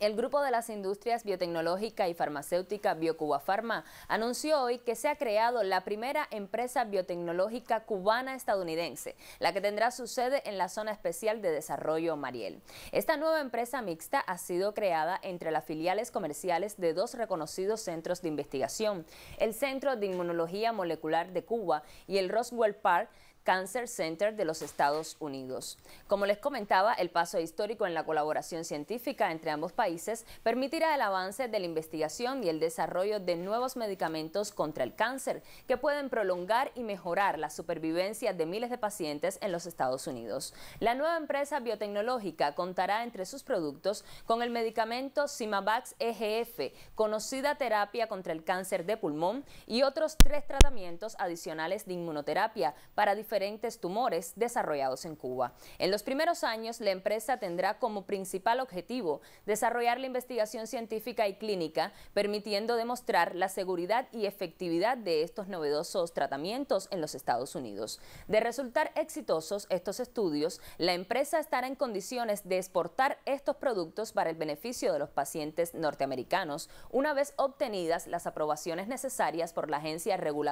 El grupo de las industrias biotecnológica y farmacéutica Biocuba Pharma anunció hoy que se ha creado la primera empresa biotecnológica cubana estadounidense, la que tendrá su sede en la zona especial de desarrollo Mariel. Esta nueva empresa mixta ha sido creada entre las filiales comerciales de dos reconocidos centros de investigación, el Centro de Inmunología Molecular de Cuba y el Roswell Park Cancer Center de los Estados Unidos. Como les comentaba, el paso histórico en la colaboración científica entre ambos países permitirá el avance de la investigación y el desarrollo de nuevos medicamentos contra el cáncer que pueden prolongar y mejorar la supervivencia de miles de pacientes en los Estados Unidos. La nueva empresa biotecnológica contará entre sus productos con el medicamento Simavax EGF, conocida terapia contra el cáncer de pulmón y otros tres tratamientos adicionales de inmunoterapia para diferentes tumores desarrollados en Cuba. En los primeros años, la empresa tendrá como principal objetivo desarrollar la investigación científica y clínica, permitiendo demostrar la seguridad y efectividad de estos novedosos tratamientos en los Estados Unidos. De resultar exitosos estos estudios, la empresa estará en condiciones de exportar estos productos para el beneficio de los pacientes norteamericanos, una vez obtenidas las aprobaciones necesarias por la agencia reguladora